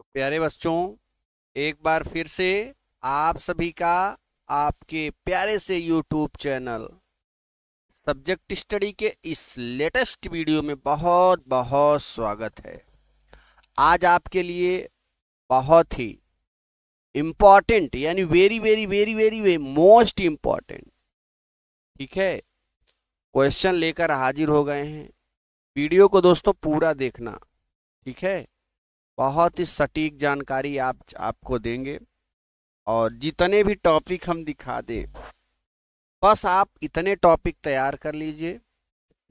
तो प्यारे बच्चों एक बार फिर से आप सभी का आपके प्यारे से यूट्यूब चैनल सब्जेक्ट स्टडी के इस लेटेस्ट वीडियो में बहुत बहुत स्वागत है आज आपके लिए बहुत ही इम्पॉर्टेंट यानी वेरी वेरी वेरी वेरी वे मोस्ट इम्पॉर्टेंट ठीक है क्वेश्चन लेकर हाजिर हो गए हैं वीडियो को दोस्तों पूरा देखना ठीक है बहुत ही सटीक जानकारी आप आपको देंगे और जितने भी टॉपिक हम दिखा दें बस आप इतने टॉपिक तैयार कर लीजिए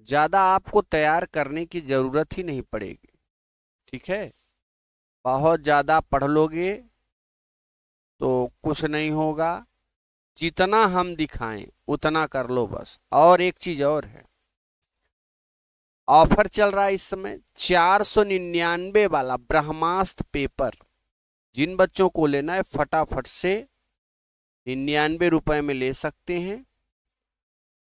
ज़्यादा आपको तैयार करने की ज़रूरत ही नहीं पड़ेगी ठीक है बहुत ज़्यादा पढ़ लोगे तो कुछ नहीं होगा जितना हम दिखाएं उतना कर लो बस और एक चीज़ और है ऑफर चल रहा है इस समय चार सौ निन्यानवे वाला ब्रह्मास्त्र पेपर जिन बच्चों को लेना है फटाफट से निन्यानवे रुपए में ले सकते हैं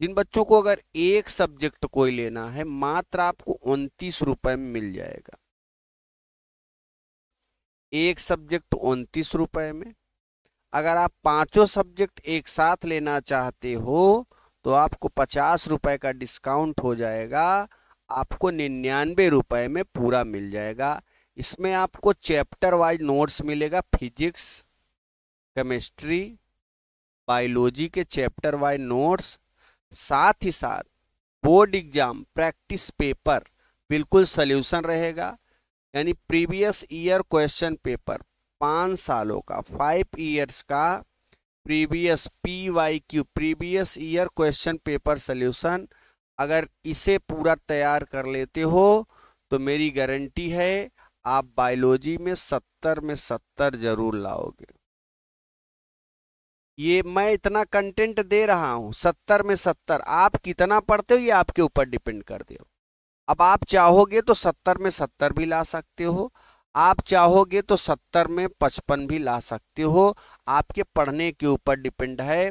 जिन बच्चों को अगर एक सब्जेक्ट कोई लेना है मात्र आपको उनतीस रुपए में मिल जाएगा एक सब्जेक्ट उनतीस रुपए में अगर आप पांचों सब्जेक्ट एक साथ लेना चाहते हो तो आपको पचास रुपए का डिस्काउंट हो जाएगा आपको निन्यानवे रुपये में पूरा मिल जाएगा इसमें आपको चैप्टर वाइज नोट्स मिलेगा फिजिक्स केमिस्ट्री बायोलॉजी के चैप्टर वाइज नोट्स साथ ही साथ बोर्ड एग्जाम प्रैक्टिस पेपर बिल्कुल सल्यूशन रहेगा यानी प्रीवियस ईयर क्वेश्चन पेपर पाँच सालों का फाइव ईयर्स का previous P Y Q previous year question paper solution अगर इसे पूरा तैयार कर लेते हो तो मेरी गारंटी है आप बायोलॉजी में सत्तर में सत्तर जरूर लाओगे ये मैं इतना कंटेंट दे रहा हूँ सत्तर में सत्तर आप कितना पढ़ते हो ये आपके ऊपर डिपेंड कर दे अब आप चाहोगे तो सत्तर में सत्तर भी ला सकते हो आप चाहोगे तो सत्तर में पचपन भी ला सकते हो आपके पढ़ने के ऊपर डिपेंड है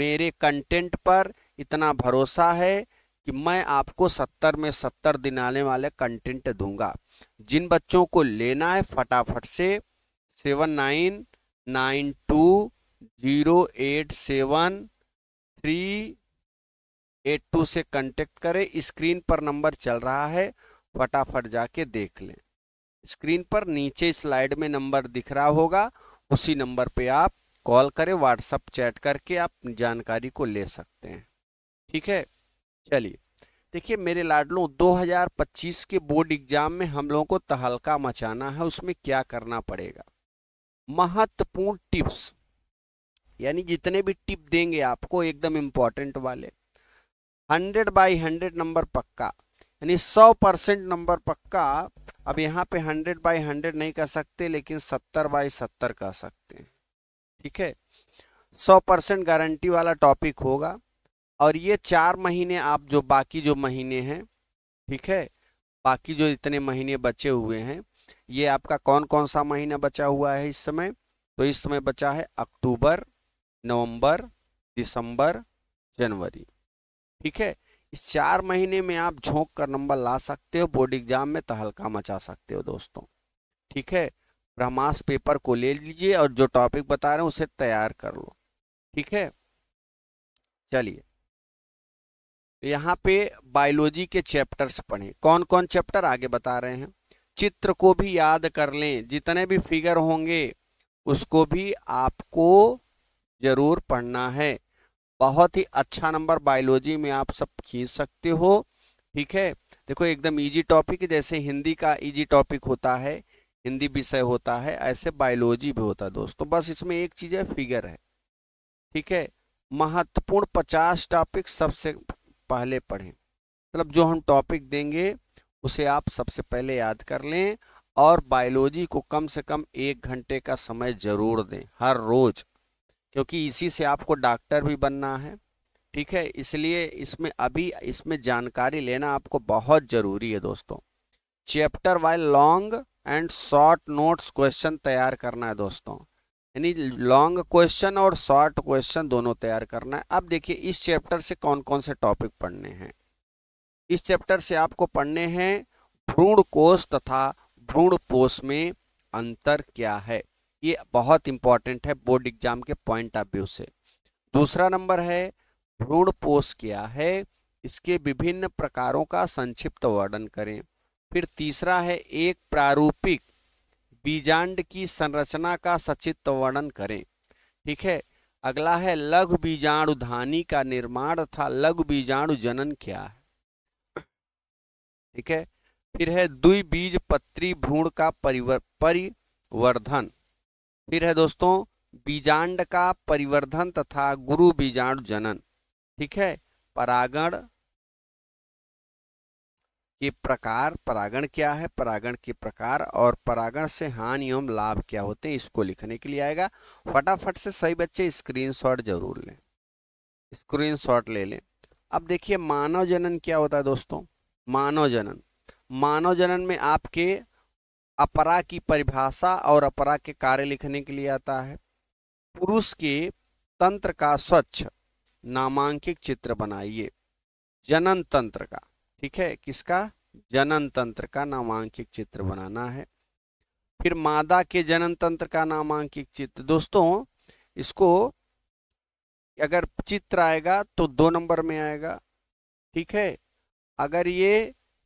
मेरे कंटेंट पर इतना भरोसा है कि मैं आपको सत्तर में सत्तर दिन आने वाले कंटेंट दूंगा जिन बच्चों को लेना है फटाफट से seven nine nine two zero eight seven three eight two से कांटेक्ट करें स्क्रीन पर नंबर चल रहा है फटाफट जाके देख लें स्क्रीन पर नीचे स्लाइड में नंबर दिख रहा होगा उसी नंबर पे आप कॉल करें व्हाट्सअप चैट करके आप जानकारी को ले सकते हैं ठीक है चलिए देखिए मेरे लाडलो 2025 के बोर्ड एग्जाम में हम लोगों को तहलका मचाना है उसमें क्या करना पड़ेगा महत्वपूर्ण टिप्स यानी जितने भी टिप देंगे आपको एकदम इम्पॉर्टेंट वाले हंड्रेड बाई हंड्रेड नंबर पक्का यानी सौ परसेंट नंबर पक्का अब यहाँ पे हंड्रेड बाई हंड्रेड नहीं कह सकते लेकिन सत्तर बाई सत्तर कह सकते हैं ठीक है सौ परसेंट गारंटी वाला टॉपिक होगा और ये चार महीने आप जो बाकी जो महीने हैं ठीक है बाकी जो इतने महीने बचे हुए हैं ये आपका कौन कौन सा महीना बचा हुआ है इस समय तो इस समय बचा है अक्टूबर नवंबर दिसंबर जनवरी ठीक है इस चार महीने में आप झोंक कर नंबर ला सकते हो बोर्ड एग्जाम में तहलका तो मचा सकते हो दोस्तों ठीक है ब्रह्मास पेपर को ले लीजिए और जो टॉपिक बता रहे हैं उसे तैयार कर लो ठीक है चलिए यहाँ पे बायोलॉजी के चैप्टर्स पढ़ें कौन कौन चैप्टर आगे बता रहे हैं चित्र को भी याद कर लें जितने भी फिगर होंगे उसको भी आपको ज़रूर पढ़ना है बहुत ही अच्छा नंबर बायोलॉजी में आप सब खींच सकते हो ठीक है देखो एकदम इजी टॉपिक जैसे हिंदी का इजी टॉपिक होता है हिंदी विषय होता है ऐसे बायोलॉजी भी होता है दोस्तों बस इसमें एक चीज़ है फिगर है ठीक है महत्वपूर्ण पचास टॉपिक सबसे पहले पढ़ें मतलब जो हम टॉपिक देंगे उसे आप सबसे पहले याद कर लें और बायोलॉजी को कम से कम एक घंटे का समय ज़रूर दें हर रोज़ क्योंकि इसी से आपको डॉक्टर भी बनना है ठीक है इसलिए इसमें अभी इसमें जानकारी लेना आपको बहुत ज़रूरी है दोस्तों chapter wise long and short notes question तैयार करना है दोस्तों यानी लॉन्ग क्वेश्चन और शॉर्ट क्वेश्चन दोनों तैयार करना है अब देखिए इस चैप्टर से कौन कौन से टॉपिक पढ़ने हैं इस चैप्टर से आपको पढ़ने हैं भ्रूण कोष तथा भ्रूण पोष में अंतर क्या है ये बहुत इंपॉर्टेंट है बोर्ड एग्जाम के पॉइंट ऑफ व्यू से दूसरा नंबर है भ्रूण पोष क्या है इसके विभिन्न प्रकारों का संक्षिप्त वर्णन करें फिर तीसरा है एक प्रारूपिक बीजांड की संरचना का सचित्र वर्णन करें ठीक है अगला है लघु बीजाणु धानी का निर्माण तथा लघु बीजाणु जनन क्या है ठीक है फिर है दुई बीज पत्री भ्रूण का परिवर परिवर्धन फिर है दोस्तों बीजांड का परिवर्धन तथा गुरु बीजाणु जनन ठीक है परागण कि प्रकार परागण क्या है परागण के प्रकार और परागण से हानि एवं लाभ क्या होते हैं इसको लिखने के लिए आएगा फटाफट से सही बच्चे स्क्रीनशॉट जरूर लें स्क्रीनशॉट ले लें अब देखिए मानव जनन क्या होता है दोस्तों मानव जनन मानव जनन में आपके अपरा की परिभाषा और अपरा के कार्य लिखने के लिए आता है पुरुष के तंत्र का स्वच्छ नामांकित चित्र बनाइए जनन तंत्र का ठीक है किसका जनन तंत्र का नामांकित चित्र बनाना है फिर मादा के जनन तंत्र का नामांकित चित्र दोस्तों इसको अगर चित्र आएगा तो दो नंबर में आएगा ठीक है अगर ये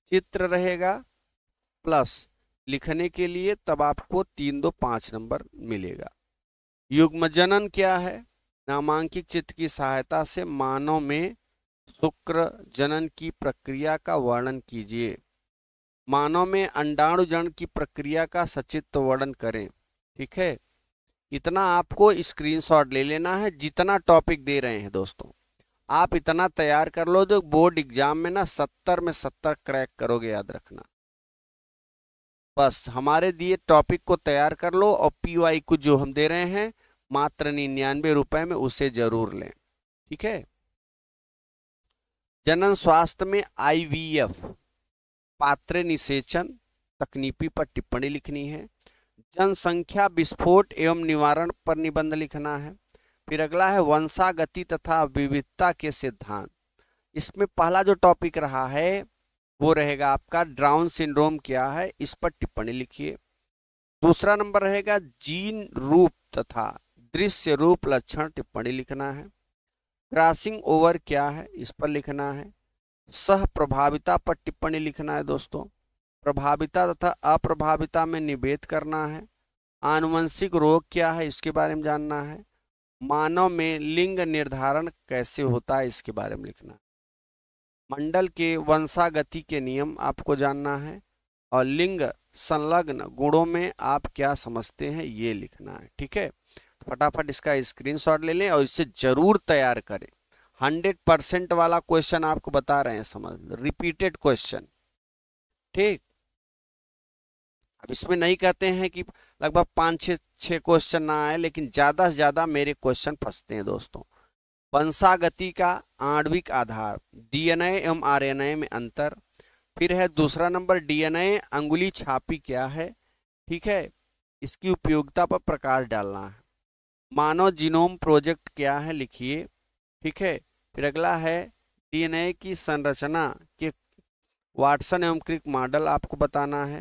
चित्र रहेगा प्लस लिखने के लिए तब आपको तीन दो पाँच नंबर मिलेगा युग्म जनन क्या है नामांकित चित्र की सहायता से मानव में शुक्र जनन की प्रक्रिया का वर्णन कीजिए मानव में अंडाणु जनन की प्रक्रिया का सचित्र वर्णन करें ठीक है इतना आपको स्क्रीनशॉट ले लेना है जितना टॉपिक दे रहे हैं दोस्तों आप इतना तैयार कर लो जो बोर्ड एग्जाम में ना सत्तर में सत्तर क्रैक करोगे याद रखना बस हमारे दिए टॉपिक को तैयार कर लो और पीवाई को जो हम दे रहे हैं मात्र निन्यानवे रुपए में उसे जरूर लें ठीक है जनन स्वास्थ्य में आईवीएफ पात्र निषेचन तकनीकी पर टिप्पणी लिखनी है जनसंख्या विस्फोट एवं निवारण पर निबंध लिखना है फिर अगला है वंशागति तथा विविधता के सिद्धांत इसमें पहला जो टॉपिक रहा है वो रहेगा आपका ड्राउन सिंड्रोम क्या है इस पर टिप्पणी लिखिए दूसरा नंबर रहेगा जीन रूप तथा दृश्य रूप लक्षण टिप्पणी लिखना है क्रॉसिंग ओवर क्या है इस पर लिखना है सह प्रभाविता पर टिप्पणी लिखना है दोस्तों प्रभाविता तथा अप्रभाविता में निभेद करना है आनुवंशिक रोग क्या है इसके बारे में जानना है मानव में लिंग निर्धारण कैसे होता है इसके बारे में लिखना है मंडल के वंशागति के नियम आपको जानना है और लिंग संलग्न गुणों में आप क्या समझते हैं ये लिखना है ठीक है फटाफट इसका स्क्रीनशॉट ले लें और इसे ज़रूर तैयार करें हंड्रेड परसेंट वाला क्वेश्चन आपको बता रहे हैं समझ रिपीटेड क्वेश्चन ठीक अब इसमें नहीं कहते हैं कि लगभग पाँच छः छः क्वेश्चन ना आए लेकिन ज़्यादा से ज़्यादा मेरे क्वेश्चन फंसते हैं दोस्तों पंसागति का आणविक आधार डीएनए एवं आरएनए में अंतर फिर है दूसरा नंबर डीएनए अंगुली छापी क्या है ठीक है इसकी उपयोगिता पर प्रकाश डालना है मानव जीनोम प्रोजेक्ट क्या है लिखिए ठीक है फिर अगला है डीएनए की संरचना के वाटसन एवं क्रिक मॉडल आपको बताना है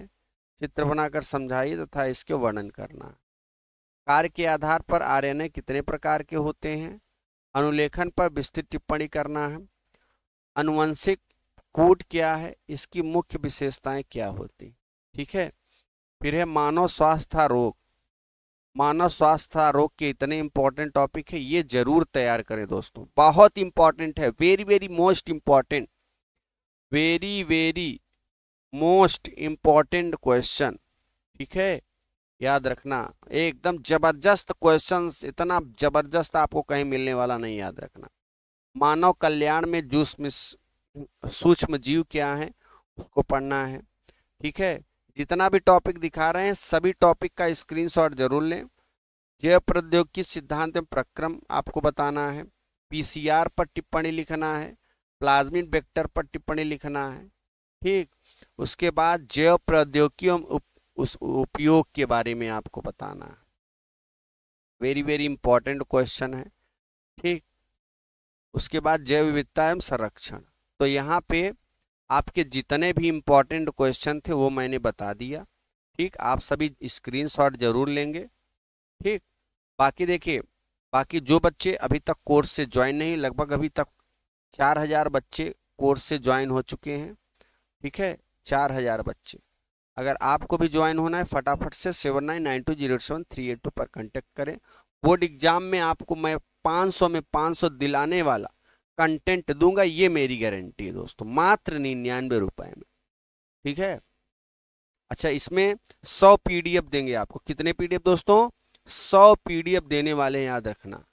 चित्र बनाकर समझाइए तथा इसके वर्णन करना कार्य के आधार पर आरएनए कितने प्रकार के होते हैं अनुलेखन पर विस्तृत टिप्पणी करना है अनुवंशिक कूट क्या है इसकी मुख्य विशेषताएं क्या होती ठीक है फिर है मानव स्वास्थ्य रोग मानव स्वास्थ्य आरोग्य के इतने इंपॉर्टेंट टॉपिक है ये जरूर तैयार करें दोस्तों बहुत इंपॉर्टेंट है very very most important very very most important question ठीक है याद रखना एकदम जबरदस्त क्वेश्चन इतना जबरदस्त आपको कहीं मिलने वाला नहीं याद रखना मानव कल्याण में जूस में सूक्ष्म जीव क्या है उसको पढ़ना है ठीक है जितना भी टॉपिक दिखा रहे हैं सभी टॉपिक का स्क्रीनशॉट जरूर लें जैव प्रौद्योगिकी सिद्धांत में प्रक्रम आपको बताना है पीसीआर पर टिप्पणी लिखना है प्लाज्मिक वेक्टर पर टिप्पणी लिखना है ठीक उसके बाद जैव प्रौद्योगिकी उप, उस उपयोग के बारे में आपको बताना है वेरी वेरी इंपॉर्टेंट क्वेश्चन है ठीक उसके बाद जैव विविधता एवं संरक्षण तो यहाँ पे आपके जितने भी इम्पॉर्टेंट क्वेश्चन थे वो मैंने बता दिया ठीक आप सभी स्क्रीनशॉट जरूर लेंगे ठीक बाकी देखिए बाकी जो बच्चे अभी तक कोर्स से ज्वाइन नहीं लगभग अभी तक चार हज़ार बच्चे कोर्स से ज्वाइन हो चुके हैं ठीक है चार हज़ार बच्चे अगर आपको भी ज्वाइन होना है फटाफट से seven nine nine two zero seven three eight two पर कॉन्टेक्ट करें बोर्ड एग्जाम में आपको मैं पाँच सौ में पाँच सौ दिलाने वाला कंटेंट दूंगा ये मेरी गारंटी है दोस्तों मात्र निन्यानवे रुपए में ठीक है अच्छा इसमें सौ पीडीएफ देंगे आपको कितने पीडीएफ दोस्तों सौ पीडीएफ देने वाले हैं याद रखना